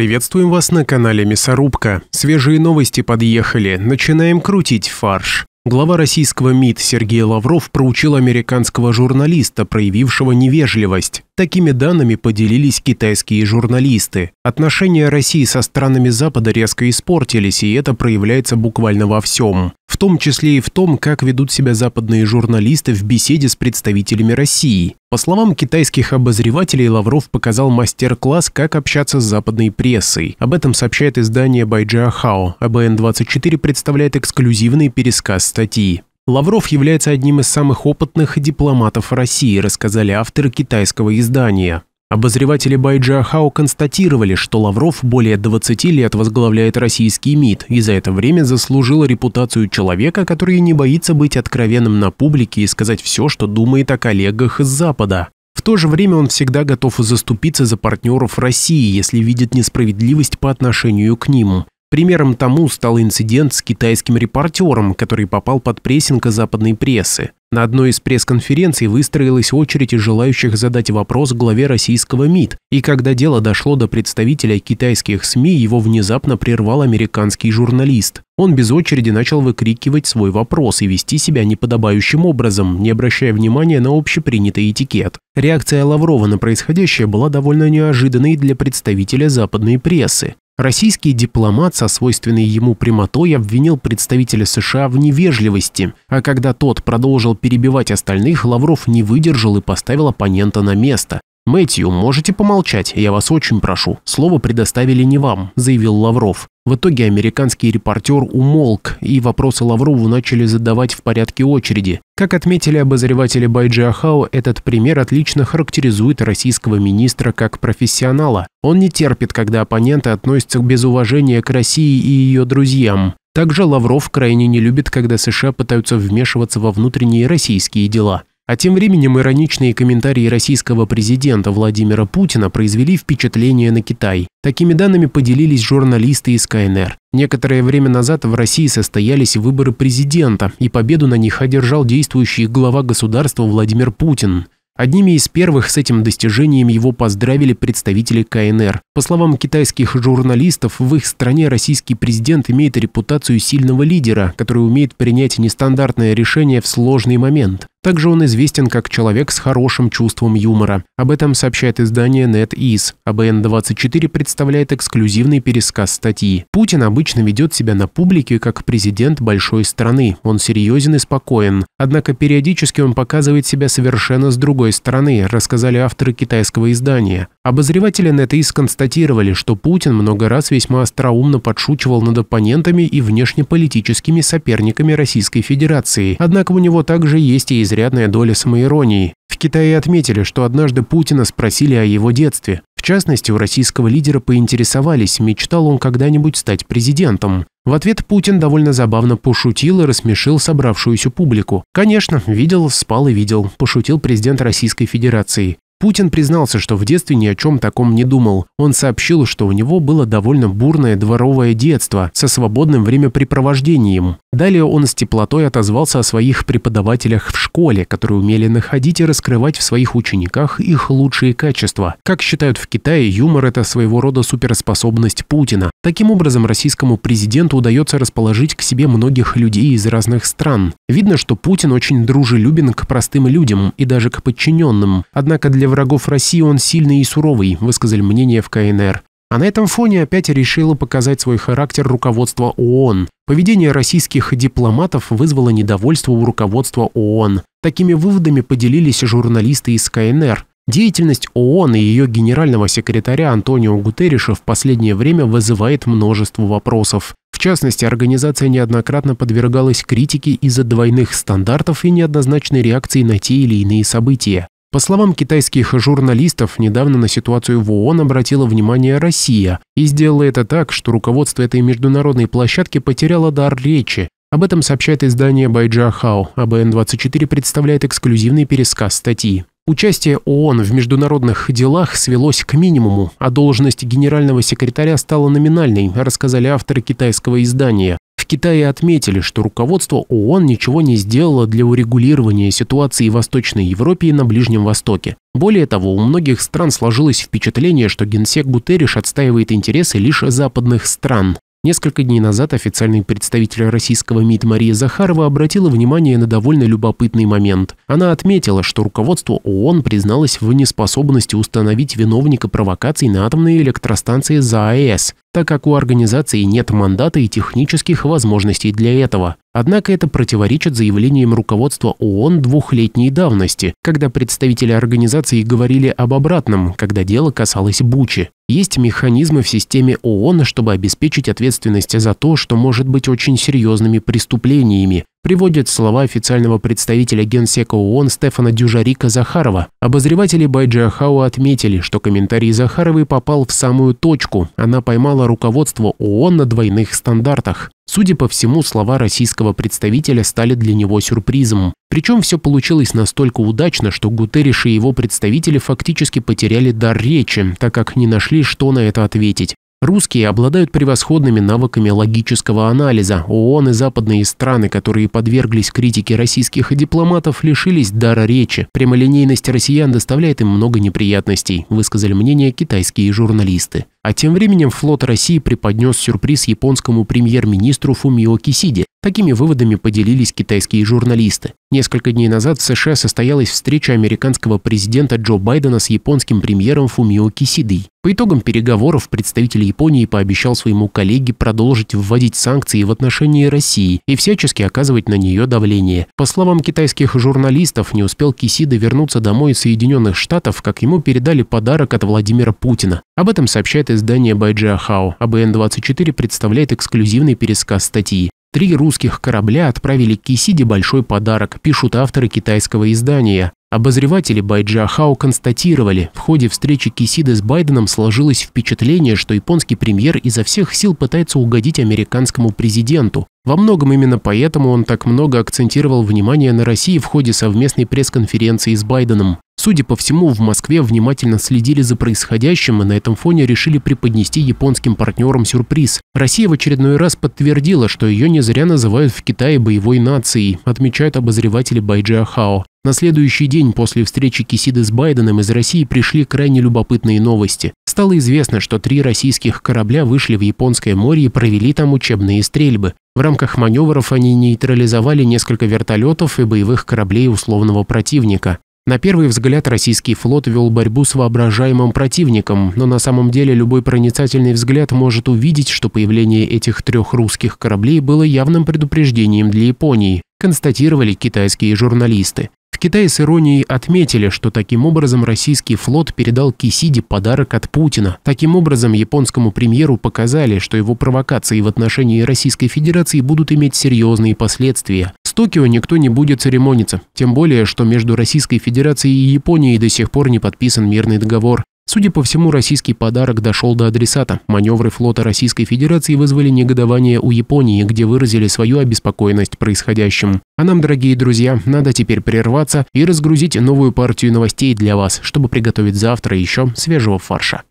Приветствуем вас на канале Мясорубка. Свежие новости подъехали. Начинаем крутить фарш. Глава российского МИД Сергей Лавров проучил американского журналиста, проявившего невежливость. Такими данными поделились китайские журналисты. Отношения России со странами Запада резко испортились, и это проявляется буквально во всем. В том числе и в том, как ведут себя западные журналисты в беседе с представителями России. По словам китайских обозревателей, Лавров показал мастер-класс, как общаться с западной прессой. Об этом сообщает издание Байджиахао. АБН-24 представляет эксклюзивный пересказ статьи. Лавров является одним из самых опытных дипломатов России, рассказали авторы китайского издания. Обозреватели Байджиахао констатировали, что Лавров более 20 лет возглавляет российский МИД и за это время заслужил репутацию человека, который не боится быть откровенным на публике и сказать все, что думает о коллегах из Запада. В то же время он всегда готов заступиться за партнеров России, если видит несправедливость по отношению к ним. Примером тому стал инцидент с китайским репортером, который попал под прессинг западной прессы. На одной из пресс-конференций выстроилась очередь из желающих задать вопрос главе российского МИД, и когда дело дошло до представителя китайских СМИ, его внезапно прервал американский журналист. Он без очереди начал выкрикивать свой вопрос и вести себя неподобающим образом, не обращая внимания на общепринятый этикет. Реакция Лаврова на происходящее была довольно неожиданной для представителя западной прессы. Российский дипломат со свойственной ему прямотой обвинил представителя США в невежливости, а когда тот продолжил перебивать остальных, Лавров не выдержал и поставил оппонента на место. «Мэтью, можете помолчать? Я вас очень прошу. Слово предоставили не вам», – заявил Лавров. В итоге американский репортер умолк, и вопросы Лаврову начали задавать в порядке очереди. Как отметили обозреватели Байджи этот пример отлично характеризует российского министра как профессионала. Он не терпит, когда оппоненты относятся без уважения к России и ее друзьям. Также Лавров крайне не любит, когда США пытаются вмешиваться во внутренние российские дела. А тем временем ироничные комментарии российского президента Владимира Путина произвели впечатление на Китай. Такими данными поделились журналисты из КНР. Некоторое время назад в России состоялись выборы президента, и победу на них одержал действующий глава государства Владимир Путин. Одними из первых с этим достижением его поздравили представители КНР. По словам китайских журналистов, в их стране российский президент имеет репутацию сильного лидера, который умеет принять нестандартное решение в сложный момент. Также он известен как человек с хорошим чувством юмора. Об этом сообщает издание NetEase. АБН-24 представляет эксклюзивный пересказ статьи. Путин обычно ведет себя на публике как президент большой страны. Он серьезен и спокоен. Однако периодически он показывает себя совершенно с другой стороны, рассказали авторы китайского издания. Обозреватели NetEase констатировали, что Путин много раз весьма остроумно подшучивал над оппонентами и внешнеполитическими соперниками Российской Федерации. Однако у него также есть и изрядная доля самоиронии. В Китае отметили, что однажды Путина спросили о его детстве. В частности, у российского лидера поинтересовались, мечтал он когда-нибудь стать президентом. В ответ Путин довольно забавно пошутил и рассмешил собравшуюся публику. «Конечно, видел, спал и видел», – пошутил президент Российской Федерации. Путин признался, что в детстве ни о чем таком не думал. Он сообщил, что у него было довольно бурное дворовое детство со свободным времяпрепровождением. Далее он с теплотой отозвался о своих преподавателях в школе, которые умели находить и раскрывать в своих учениках их лучшие качества. Как считают в Китае, юмор – это своего рода суперспособность Путина. Таким образом, российскому президенту удается расположить к себе многих людей из разных стран. Видно, что Путин очень дружелюбен к простым людям и даже к подчиненным. Однако для врагов России он сильный и суровый, высказали мнение в КНР. А на этом фоне опять решила показать свой характер руководство ООН. Поведение российских дипломатов вызвало недовольство у руководства ООН. Такими выводами поделились журналисты из КНР. Деятельность ООН и ее генерального секретаря Антонио Гутерриша в последнее время вызывает множество вопросов. В частности, организация неоднократно подвергалась критике из-за двойных стандартов и неоднозначной реакции на те или иные события. По словам китайских журналистов, недавно на ситуацию в ООН обратила внимание Россия и сделала это так, что руководство этой международной площадки потеряло дар речи. Об этом сообщает издание Байджахао, Абн БН-24 представляет эксклюзивный пересказ статьи. Участие ООН в международных делах свелось к минимуму, а должность генерального секретаря стала номинальной, рассказали авторы китайского издания. Китае отметили, что руководство ООН ничего не сделало для урегулирования ситуации в Восточной Европе и на Ближнем Востоке. Более того, у многих стран сложилось впечатление, что генсек Гутерриш отстаивает интересы лишь западных стран. Несколько дней назад официальный представитель российского МИД Мария Захарова обратила внимание на довольно любопытный момент. Она отметила, что руководство ООН призналось в неспособности установить виновника провокаций на атомной электростанции за так как у организации нет мандата и технических возможностей для этого. Однако это противоречит заявлениям руководства ООН двухлетней давности, когда представители организации говорили об обратном, когда дело касалось Бучи. Есть механизмы в системе ООН, чтобы обеспечить ответственность за то, что может быть очень серьезными преступлениями, приводят слова официального представителя Генсека ООН Стефана Дюжарика Захарова. Обозреватели Байджахау отметили, что комментарий Захаровой попал в самую точку. Она поймала руководство ООН на двойных стандартах. Судя по всему, слова российского представителя стали для него сюрпризом. Причем все получилось настолько удачно, что Гутерриш и его представители фактически потеряли дар речи, так как не нашли, что на это ответить. Русские обладают превосходными навыками логического анализа. ООН и западные страны, которые подверглись критике российских дипломатов, лишились дара речи. Прямолинейность россиян доставляет им много неприятностей, высказали мнение китайские журналисты. А тем временем флот России преподнес сюрприз японскому премьер-министру Фумио Кисиде. Такими выводами поделились китайские журналисты. Несколько дней назад в США состоялась встреча американского президента Джо Байдена с японским премьером Фумио Кисидой. По итогам переговоров представитель Японии пообещал своему коллеге продолжить вводить санкции в отношении России и всячески оказывать на нее давление. По словам китайских журналистов, не успел Кисида вернуться домой из Соединенных Штатов, как ему передали подарок от Владимира Путина. Об этом сообщает издание Байджиахао, а БН-24 представляет эксклюзивный пересказ статьи. Три русских корабля отправили Кисиде большой подарок, пишут авторы китайского издания. Обозреватели Байджахао констатировали, в ходе встречи Кисиды с Байденом сложилось впечатление, что японский премьер изо всех сил пытается угодить американскому президенту. Во многом именно поэтому он так много акцентировал внимание на России в ходе совместной пресс-конференции с Байденом. Судя по всему, в Москве внимательно следили за происходящим и на этом фоне решили преподнести японским партнерам сюрприз. Россия в очередной раз подтвердила, что ее не зря называют в Китае боевой нацией, отмечают обозреватели Байджиа Хао. На следующий день после встречи Кисиды с Байденом из России пришли крайне любопытные новости. Стало известно, что три российских корабля вышли в Японское море и провели там учебные стрельбы. В рамках маневров они нейтрализовали несколько вертолетов и боевых кораблей условного противника. На первый взгляд российский флот вел борьбу с воображаемым противником, но на самом деле любой проницательный взгляд может увидеть, что появление этих трех русских кораблей было явным предупреждением для Японии, констатировали китайские журналисты. В Китае с иронией отметили, что таким образом российский флот передал Кисиде подарок от Путина. Таким образом, японскому премьеру показали, что его провокации в отношении Российской Федерации будут иметь серьезные последствия. С Токио никто не будет церемониться, тем более, что между Российской Федерацией и Японией до сих пор не подписан мирный договор. Судя по всему, российский подарок дошел до адресата. Маневры флота Российской Федерации вызвали негодование у Японии, где выразили свою обеспокоенность происходящим. А нам, дорогие друзья, надо теперь прерваться и разгрузить новую партию новостей для вас, чтобы приготовить завтра еще свежего фарша.